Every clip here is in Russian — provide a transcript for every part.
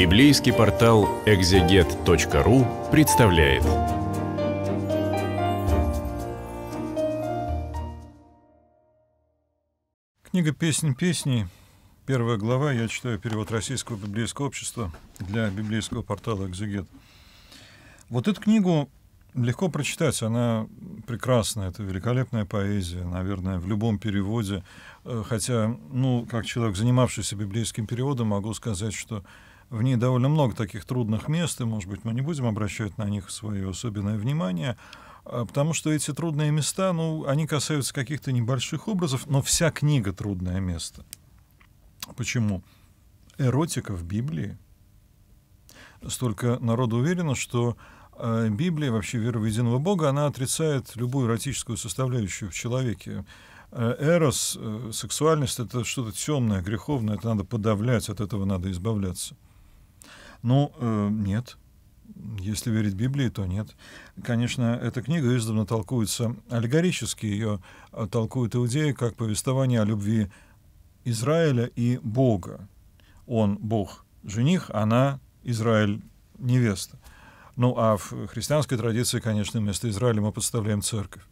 Библейский портал экзегет.ру представляет. Книга «Песнь песни первая глава, я читаю перевод Российского библейского общества для библейского портала «Экзегет». Вот эту книгу легко прочитать, она прекрасна, это великолепная поэзия, наверное, в любом переводе. Э, хотя, ну, как человек, занимавшийся библейским переводом, могу сказать, что в ней довольно много таких трудных мест, и, может быть, мы не будем обращать на них свое особенное внимание, а, потому что эти трудные места, ну, они касаются каких-то небольших образов, но вся книга — трудное место. Почему? Эротика в Библии. Столько народу уверено, что а, Библия, вообще вера в единого Бога, она отрицает любую эротическую составляющую в человеке. А, эрос, э, сексуальность — это что-то темное, греховное, это надо подавлять, от этого надо избавляться. Ну, э, нет. Если верить Библии, то нет. Конечно, эта книга издавна толкуется аллегорически. Ее э, толкуют иудеи как повествование о любви Израиля и Бога. Он — Бог жених, она — Израиль невеста. Ну, а в христианской традиции, конечно, вместо Израиля мы подставляем церковь.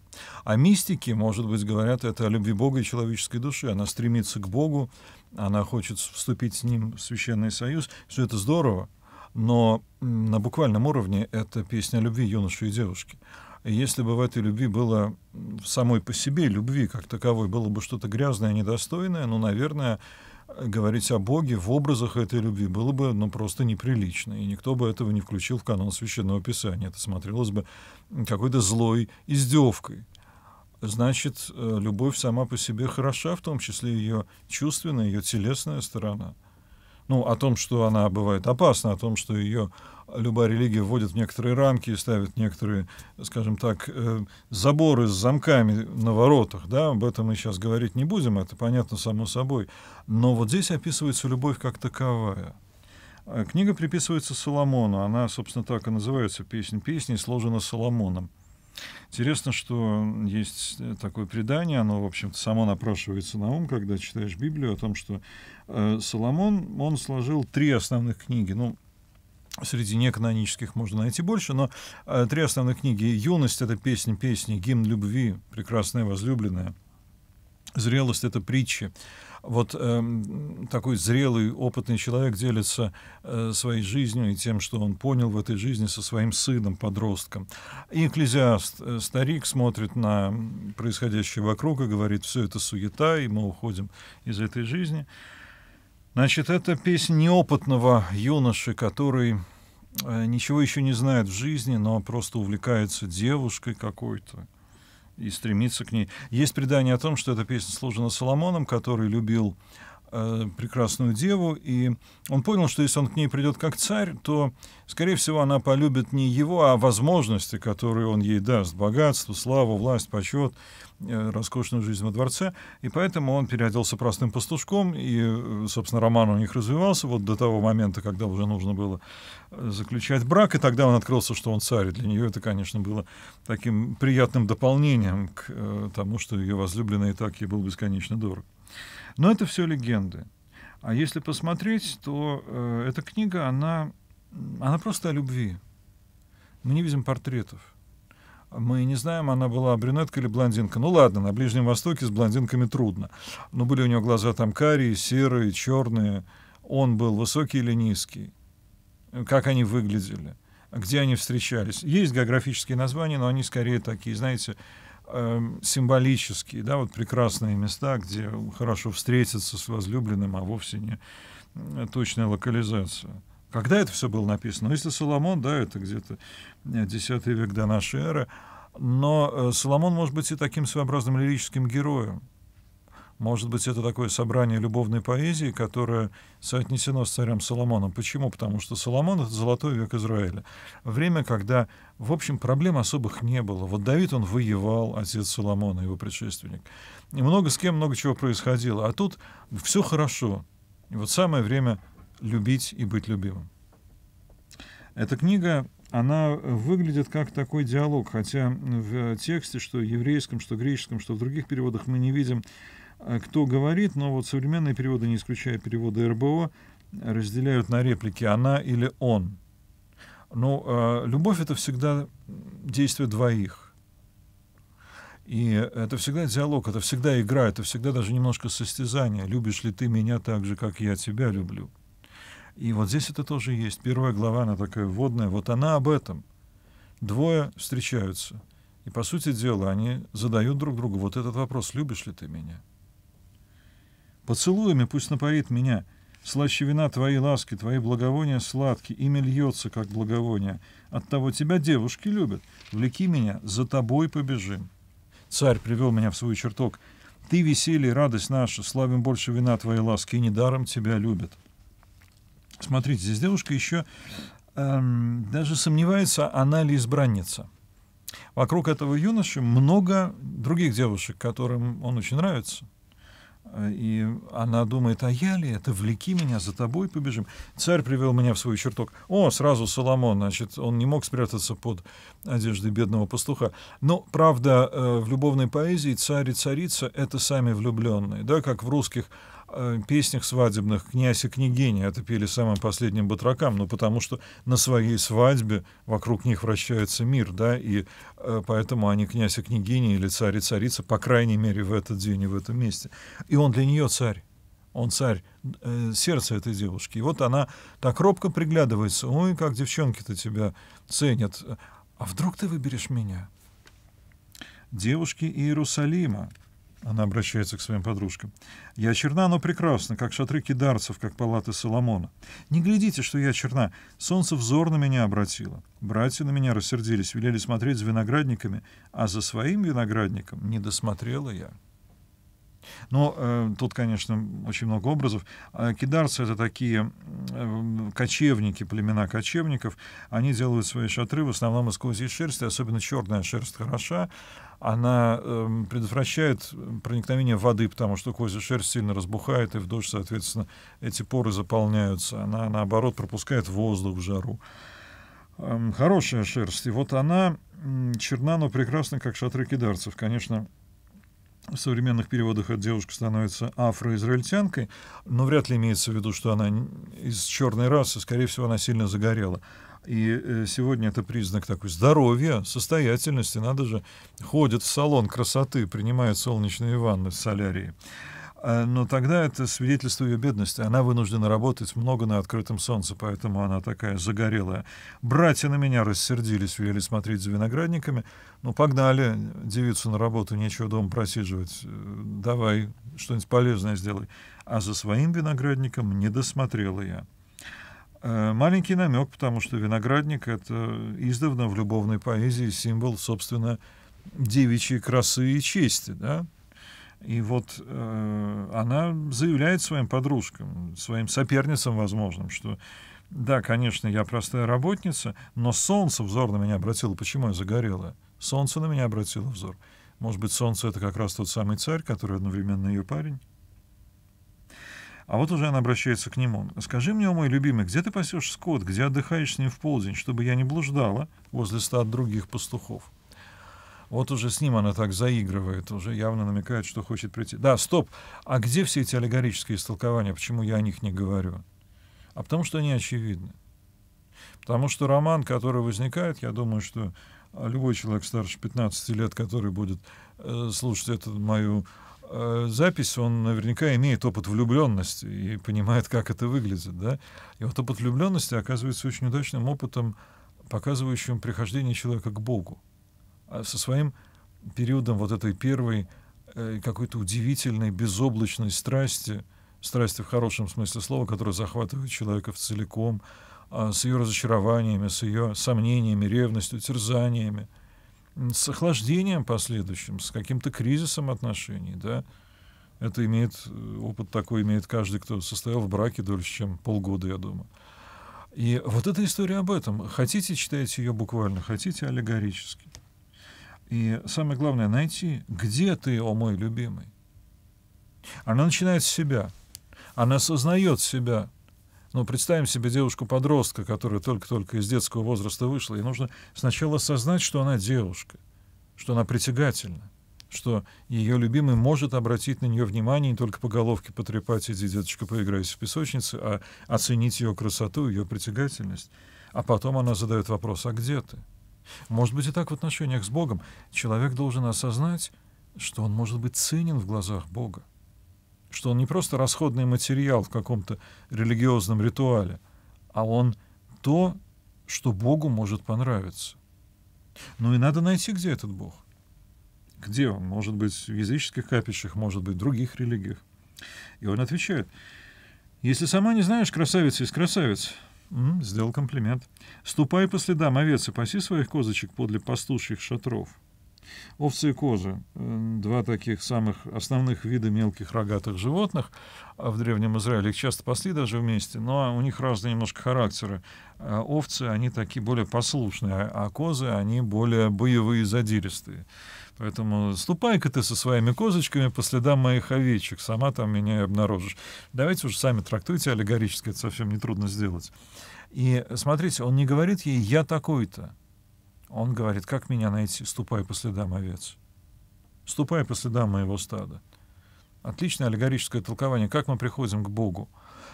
А мистики, может быть, говорят это о любви Бога и человеческой души. Она стремится к Богу, она хочет вступить с Ним в священный союз. Все это здорово, но на буквальном уровне это песня о любви юноши и девушки. И если бы в этой любви было самой по себе любви как таковой, было бы что-то грязное, недостойное, ну, наверное, э, говорить о Боге в образах этой любви было бы ну, просто неприлично, и никто бы этого не включил в канон Священного Писания. Это смотрелось бы какой-то злой издевкой. Значит, э, любовь сама по себе хороша, в том числе ее чувственная, ее телесная сторона — ну, о том, что она бывает опасна, о том, что ее любая религия вводит в некоторые рамки и ставит некоторые, скажем так, э, заборы с замками на воротах. Да? Об этом мы сейчас говорить не будем, это понятно само собой. Но вот здесь описывается любовь как таковая. Э, книга приписывается Соломону. Она, собственно, так и называется «Песнь песней», сложена Соломоном. Интересно, что есть такое предание, оно, в общем-то, само напрашивается на ум, когда читаешь Библию, о том, что Э, Соломон, он сложил три основных книги. Ну, Среди неканонических можно найти больше, но э, три основных книги. «Юность» — это песни, песни, гимн любви, прекрасная возлюбленная. «Зрелость» — это притчи. Вот э, такой зрелый, опытный человек делится э, своей жизнью и тем, что он понял в этой жизни со своим сыном, подростком. И экклезиаст, э, старик, смотрит на происходящее вокруг и говорит, все это суета, и мы уходим из этой жизни. Значит, это песня неопытного юноши, который э, ничего еще не знает в жизни, но просто увлекается девушкой какой-то и стремится к ней. Есть предание о том, что эта песня служена Соломоном, который любил э, прекрасную деву, и он понял, что если он к ней придет как царь, то, скорее всего, она полюбит не его, а возможности, которые он ей даст, богатство, славу, власть, почет, э, роскошную жизнь во дворце, и поэтому он переоделся простым пастушком, и, э, собственно, роман у них развивался вот до того момента, когда уже нужно было э, заключать брак, и тогда он открылся, что он царь, и для нее это, конечно, было таким приятным дополнением к э, тому, что ее возлюбленный и так ей был бесконечно дорог. Но это все легенды. А если посмотреть, то э, эта книга, она, она просто о любви. Мы не видим портретов. Мы не знаем, она была брюнетка или блондинка. Ну ладно, на Ближнем Востоке с блондинками трудно. Но были у нее глаза там карие, серые, черные. Он был высокий или низкий. Как они выглядели. Где они встречались. Есть географические названия, но они скорее такие, знаете, Эм, символические, да, вот прекрасные места, где хорошо встретиться с возлюбленным, а вовсе не э, точная локализация. Когда это все было написано? Ну, если Соломон, да, это где-то 10 э, век до нашей эры, но э, Соломон может быть и таким своеобразным лирическим героем. Может быть, это такое собрание любовной поэзии, которое соотнесено с царем Соломоном. Почему? Потому что Соломон — это золотой век Израиля. Время, когда, в общем, проблем особых не было. Вот Давид, он воевал, отец Соломона, его предшественник. И много с кем, много чего происходило. А тут все хорошо. И вот самое время любить и быть любимым. Эта книга она выглядит как такой диалог, хотя в тексте, что в еврейском, что в греческом, что в других переводах мы не видим а кто говорит, но вот современные переводы, не исключая переводы РБО, разделяют на реплики «она» или «он». Но ну, э, а любовь — это всегда действие двоих. И это всегда диалог, это всегда игра, это всегда даже немножко состязание. Любишь ли ты меня так же, как я тебя люблю? И вот здесь это тоже есть. Первая глава, она такая вводная. Вот она об этом. Двое встречаются. И, по сути дела, они задают друг другу вот этот вопрос, любишь ли ты меня? Поцелуями пусть напоит меня. Слаще вина твои ласки, твои благовония сладки, ими льется, как благовоние. Оттого тебя девушки любят. Влеки меня, за тобой побежим. Царь привел меня в свой чертог. Ты веселье, радость наша, славим больше вина твои ласки, и недаром тебя любят. Смотрите, здесь девушка еще эм, даже сомневается, она ли избранница. Вокруг этого юноши много других девушек, которым он очень нравится. Э, и она думает, а я ли это? Влеки меня, за тобой побежим. Царь привел меня в свой чертог. О, сразу Соломон, значит, он не мог спрятаться под одеждой бедного пастуха. Но, правда, э, в любовной поэзии царь и царица — это сами влюбленные, да, как в русских Э, песнях свадебных князь и княгиня это пели самым последним батракам, ну потому что на своей свадьбе вокруг них вращается мир, да, и э, поэтому они князь и княгиня или царь и царица, по крайней мере, в этот день и в этом месте. И он для нее царь. Он царь э, сердца этой девушки. И вот она так робко приглядывается. Ой, как девчонки-то тебя ценят. А вдруг ты выберешь меня? Девушки Иерусалима. Она обращается к своим подружкам. «Я черна, но прекрасна, как шатры кидарцев, как палаты Соломона. Не глядите, что я черна. Солнце взор на меня обратило. Братья на меня рассердились, велели смотреть за виноградниками, а за своим виноградником не досмотрела я». Но э, тут, конечно, очень много образов. А кидарцы — это такие э, кочевники, племена кочевников. Они делают свои шатры в основном из козьей шерсти, особенно черная шерсть хороша она э, предотвращает проникновение воды, потому что козья шерсть сильно разбухает, и в дождь, соответственно, эти поры заполняются. Она, наоборот, пропускает воздух в жару. Э, хорошая шерсть. И вот она черна, но прекрасна, как шатры кидарцев. Конечно, в современных переводах эта девушка становится афроизраильтянкой, но вряд ли имеется в виду, что она из черной расы, скорее всего, она сильно загорела. И э, сегодня это признак такой здоровья, состоятельности. Надо же, ходят в салон красоты, принимают солнечные ванны в солярии. А, но тогда это свидетельство ее бедности. Она вынуждена работать много на открытом солнце, поэтому она такая загорелая. Братья на меня рассердились, велели смотреть за виноградниками. Ну, погнали девицу на работу, нечего дома просиживать. Э, давай что-нибудь полезное сделай. А за своим виноградником не досмотрела я. Э, маленький намек, потому что виноградник — это издавна в любовной поэзии символ, собственно, девичьей красы и чести, да? И вот э, она заявляет своим подружкам, своим соперницам возможным, что да, конечно, я простая работница, но солнце взор на меня обратило. Почему я загорела? Солнце на меня обратило взор. Может быть, солнце — это как раз тот самый царь, который одновременно ее парень? А вот уже она обращается к нему. «Скажи мне, о мой любимый, где ты пасешь скот, где отдыхаешь с ним в полдень, чтобы я не блуждала возле стад других пастухов?» Вот уже с ним она так заигрывает, уже явно намекает, что хочет прийти. Да, стоп. А где все эти аллегорические истолкования? Почему я о них не говорю? А потому что они очевидны. Потому что роман, который возникает, я думаю, что а, любой человек старше 15 лет, который будет э, слушать эту мою э, запись, он наверняка имеет опыт влюбленности и понимает, как это выглядит. Да? И вот опыт влюбленности оказывается очень удачным опытом, показывающим прихождение человека к Богу. А, со своим периодом вот этой первой э, какой-то удивительной безоблачной страсти, страсти в хорошем смысле слова, которая захватывает человека в целиком, а, с ее разочарованиями, с ее сомнениями, ревностью, терзаниями, с охлаждением последующим, с каким-то кризисом отношений, да, это имеет, э, опыт такой имеет каждый, кто состоял в браке дольше, чем полгода, я думаю. И вот эта история об этом. Хотите, читайте ее буквально, хотите аллегорически. И самое главное, найти, где ты, о мой любимый. Она начинает с себя. Она осознает себя. Но ну, представим себе девушку-подростка, которая только-только из детского возраста вышла. И нужно сначала осознать, что она девушка, что она притягательна, что ее любимый может обратить на нее внимание не только по головке потрепать, иди, деточка, поиграйся в песочнице, а оценить ее красоту, ее притягательность. А потом она задает вопрос, а где ты? Может быть, и так в отношениях с Богом человек должен осознать, что он может быть ценен в глазах Бога, что он не просто расходный материал в каком-то религиозном ритуале, а он то, что Богу может понравиться. Ну и надо найти, где этот Бог. Где он? Может быть, в языческих капищах, может быть, в других религиях. И он отвечает, если сама не знаешь красавица из красавиц, М -м, сделал комплимент. «Ступай по следам овец и паси своих козочек подле пастушьих шатров». Овцы и козы — два таких самых основных вида мелких рогатых животных. А в Древнем Израиле их часто пасли даже вместе, но у них разные немножко характеры. А овцы, они такие более послушные, а козы, они более боевые задиристые. Поэтому ступай-ка ты со своими козочками по следам моих овечек, сама там меня и обнаружишь. Давайте уже сами трактуйте аллегорически, это совсем нетрудно сделать. И смотрите, он не говорит ей «я такой-то». Он говорит, как меня найти? Ступай по следам овец. Ступай по следам моего стада. Отличное аллегорическое толкование, как мы приходим к Богу.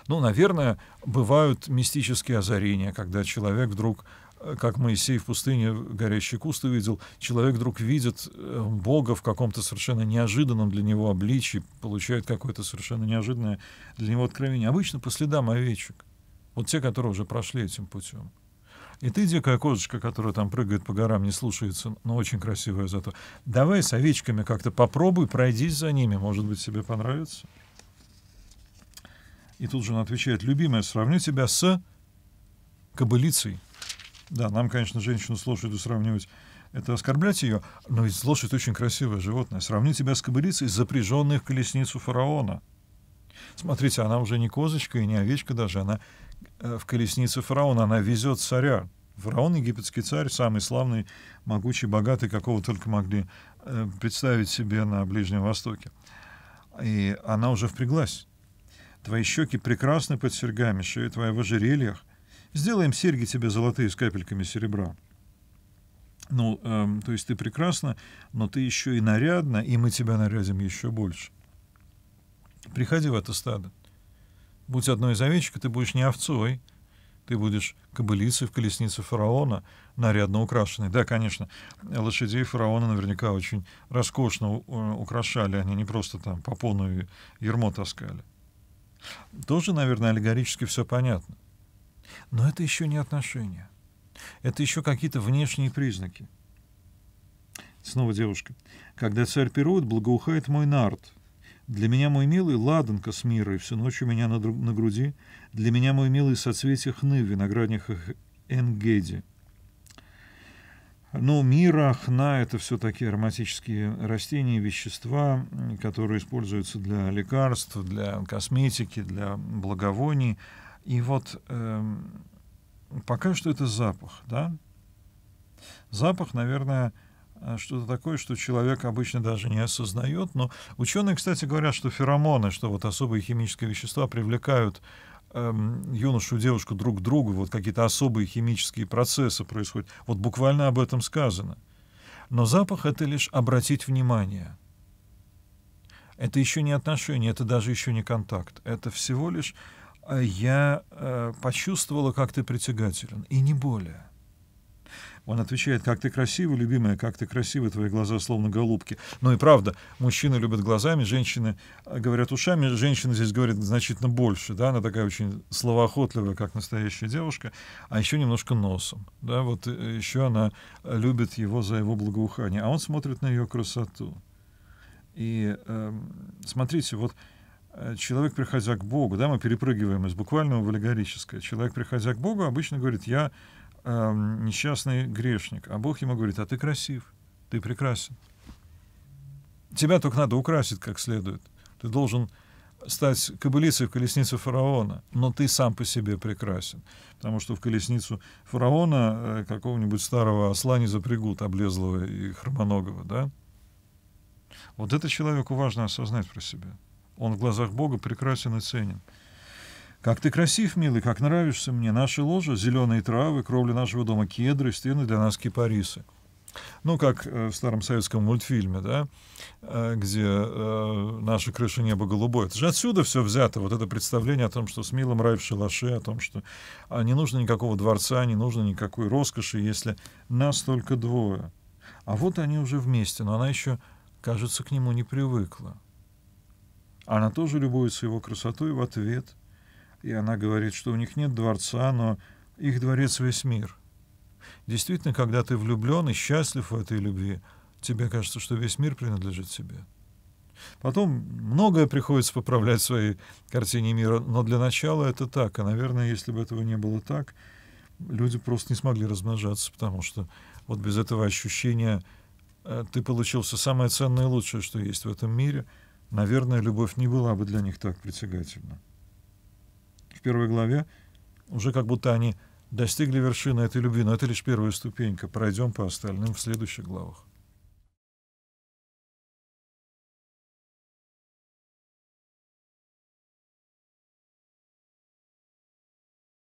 Ну, наверное, бывают мистические озарения, когда человек вдруг как Моисей в пустыне горящий куст увидел, человек вдруг видит э, Бога в каком-то совершенно неожиданном для него обличии, получает какое-то совершенно неожиданное для него откровение. Обычно по следам овечек. Вот те, которые уже прошли этим путем. И ты, дикая козочка, которая там прыгает по горам, не слушается, но очень красивая зато. Давай с овечками как-то попробуй, пройдись за ними, может быть, тебе понравится. И тут же он отвечает, любимая, сравню тебя с кобылицей. Да, нам, конечно, женщину с лошадью сравнивать это оскорблять ее, но ведь лошадь очень красивое животное. Сравни тебя с кобылицей, запряженной в колесницу фараона. Смотрите, она уже не козочка и не овечка даже, она э, в колеснице фараона, она везет царя. Фараон, египетский царь, самый славный, могучий, богатый, какого только могли э, представить себе на Ближнем Востоке. И она уже впряглась. Твои щеки прекрасны под серьгами, шея твоя в ожерельях, Сделаем серьги тебе золотые с капельками серебра. Ну, э, то есть ты прекрасна, но ты еще и нарядна, и мы тебя нарядим еще больше. Приходи в это стадо. Будь одной из овечек, ты будешь не овцой, ты будешь кобылицей в колеснице фараона, нарядно украшенной. Да, конечно, лошадей фараона наверняка очень роскошно э, украшали, они не просто там попону и ермо таскали. Тоже, наверное, аллегорически все понятно. Но это еще не отношения. Это еще какие-то внешние признаки. Снова девушка. «Когда царь пирует, благоухает мой нарт. Для меня, мой милый, ладанка с мирой, всю ночь у меня на, на груди. Для меня, мой милый, соцветие хны в виноградниках Энгеди». Ну, мира, хна — это все такие ароматические растения, вещества, которые используются для лекарств, для косметики, для благовоний — и вот э, пока что это запах, да? Запах, наверное, э, что-то такое, что человек обычно даже не осознает. Но ученые, кстати, говорят, что феромоны, что вот особые химические вещества привлекают эм, юношу и девушку друг к другу, вот какие-то особые химические процессы происходят. Вот буквально об этом сказано. Но запах — это лишь обратить внимание. Это еще не отношение, это даже еще не контакт. Это всего лишь а я э, почувствовала, как ты притягателен, и не более. Он отвечает, как ты красива, любимая, как ты красива, твои глаза словно голубки. Ну и правда, мужчины любят глазами, женщины э, говорят ушами, женщина здесь говорит значительно больше, да, она такая очень словоохотливая, как настоящая девушка, а еще немножко носом, да, вот э, еще она любит его за его благоухание, а он смотрит на ее красоту. И э, смотрите, вот Э, человек, приходя к Богу, да, мы перепрыгиваем из буквального в аллегорическое, человек, приходя к Богу, обычно говорит, я э, несчастный грешник, а Бог ему говорит, а ты красив, ты прекрасен. Тебя только надо украсить как следует. Ты должен стать кобылицей в колеснице фараона, но ты сам по себе прекрасен, потому что в колесницу фараона э, какого-нибудь старого осла не запрягут, облезлого и хромоногого, да? Вот это человеку важно осознать про себя. Он в глазах Бога прекрасен и ценен. Как ты красив, милый, как нравишься мне. Наши ложа, зеленые травы, кровли нашего дома, кедры, стены для нас кипарисы. Ну, как э, в старом советском мультфильме, да, э, где э, наша крыша неба голубое. Это же отсюда все взято, вот это представление о том, что с милым рай в шалаше, о том, что а не нужно никакого дворца, не нужно никакой роскоши, если нас только двое. А вот они уже вместе, но она еще, кажется, к нему не привыкла. Она тоже любуется его красотой в ответ. И она говорит, что у них нет дворца, но их дворец весь мир. Действительно, когда ты влюблен и счастлив в этой любви, тебе кажется, что весь мир принадлежит тебе. Потом многое приходится поправлять в своей картине мира, но для начала это так. А, наверное, если бы этого не было так, люди просто не смогли размножаться, потому что вот без этого ощущения э, ты получился самое ценное и лучшее, что есть в этом мире — наверное, любовь не была бы для них так притягательна. В первой главе уже как будто они достигли вершины этой любви, но это лишь первая ступенька. Пройдем по остальным в следующих главах.